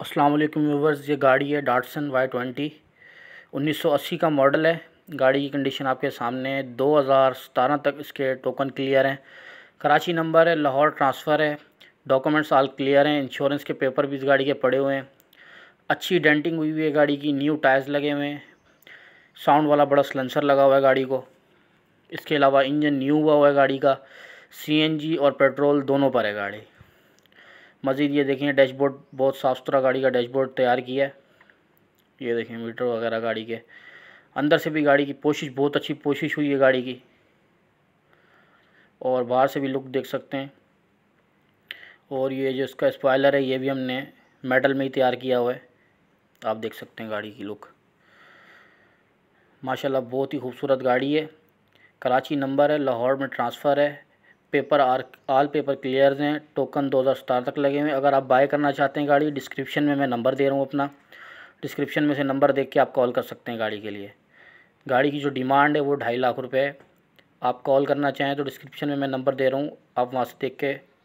अस्सलाम वालेकुम व्यूवर्स ये गाड़ी है डाटसन वाई ट्वेंटी उन्नीस सौ अस्सी का मॉडल है गाड़ी की कंडीशन आपके सामने दो हज़ार सतारह तक इसके टोकन क्लियर हैं कराची नंबर है लाहौर ट्रांसफ़र है डॉक्यूमेंट्स आल क्लियर हैं इंश्योरेंस के पेपर भी इस गाड़ी के पड़े हुए हैं अच्छी डेंटिंग हुई हुई है गाड़ी की न्यू टायर्स लगे हुए हैं साउंड वाला बड़ा सलेंसर लगा हुआ है गाड़ी को इसके अलावा इंजन न्यू हुआ हुआ है गाड़ी का जी और पेट्रोल दोनों पर है गाड़ी मज़ीद ये देखिए डैशबोर्ड बहुत साफ़ सुथरा गाड़ी का डैशबोर्ड तैयार किया है ये देखिए मीटर वगैरह गाड़ी के अंदर से भी गाड़ी की कोशिश बहुत अच्छी कोशिश हुई है गाड़ी की और बाहर से भी लुक देख सकते हैं और ये जो इसका स्पॉयलर है ये भी हमने मेटल में ही तैयार किया हुआ है आप देख सकते हैं गाड़ी की लुक माशाल्लाह बहुत ही खूबसूरत गाड़ी है कराची नंबर है लाहौर में ट्रांसफ़र है paper are all paper clear हैं टोकन दो हज़ार सतारह तक लगे हुए अगर आप बाय करना चाहते हैं गाड़ी डिस्क्रिप्शन में मैं नंबर दे रहा हूँ अपना डिस्क्रिप्शन में से नंबर देख के आप कॉल कर सकते हैं गाड़ी के लिए गाड़ी की जो डिमांड है वो ढाई लाख रुपये आप कॉल करना चाहें तो डिस्क्रिप्शन में मैं नंबर दे रहा हूँ आप वहाँ से देख के